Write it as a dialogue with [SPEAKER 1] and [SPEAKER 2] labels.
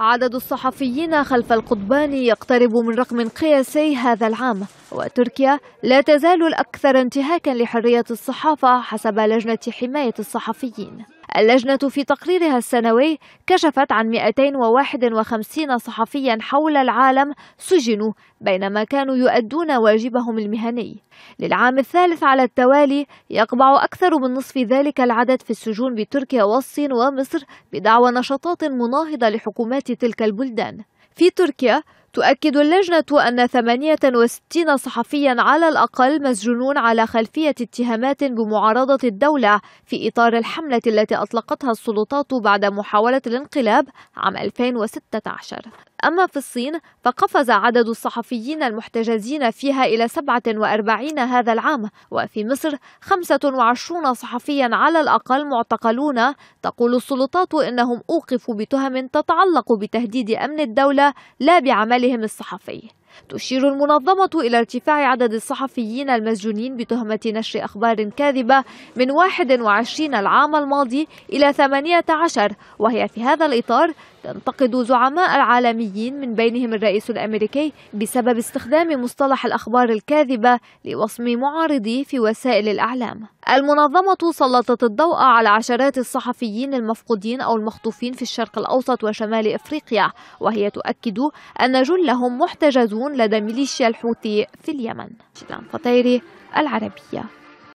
[SPEAKER 1] عدد الصحفيين خلف القضبان يقترب من رقم قياسي هذا العام وتركيا لا تزال الأكثر انتهاكا لحرية الصحافة حسب لجنة حماية الصحفيين اللجنة في تقريرها السنوي كشفت عن 251 صحفيا حول العالم سجنوا بينما كانوا يؤدون واجبهم المهني للعام الثالث على التوالي يقبع أكثر من نصف ذلك العدد في السجون بتركيا والصين ومصر بدعوى نشاطات مناهضة لحكومات تلك البلدان في تركيا تؤكد اللجنة أن 68 صحفيا على الأقل مسجونون على خلفية اتهامات بمعارضة الدولة في إطار الحملة التي أطلقتها السلطات بعد محاولة الانقلاب عام 2016 أما في الصين فقفز عدد الصحفيين المحتجزين فيها إلى 47 هذا العام وفي مصر 25 صحفيا على الأقل معتقلون تقول السلطات إنهم أوقفوا بتهم تتعلق بتهديد أمن الدولة لا بعمل عملهم الصحفي تشير المنظمة إلى ارتفاع عدد الصحفيين المسجونين بتهمة نشر أخبار كاذبة من 21 العام الماضي إلى 18 وهي في هذا الإطار تنتقد زعماء العالميين من بينهم الرئيس الأمريكي بسبب استخدام مصطلح الأخبار الكاذبة لوصم معارضيه في وسائل الأعلام المنظمة سلطت الضوء على عشرات الصحفيين المفقودين أو المخطوفين في الشرق الأوسط وشمال إفريقيا وهي تؤكد أن جلهم محتجزون لدى ميليشيا الحوثي في اليمن العربية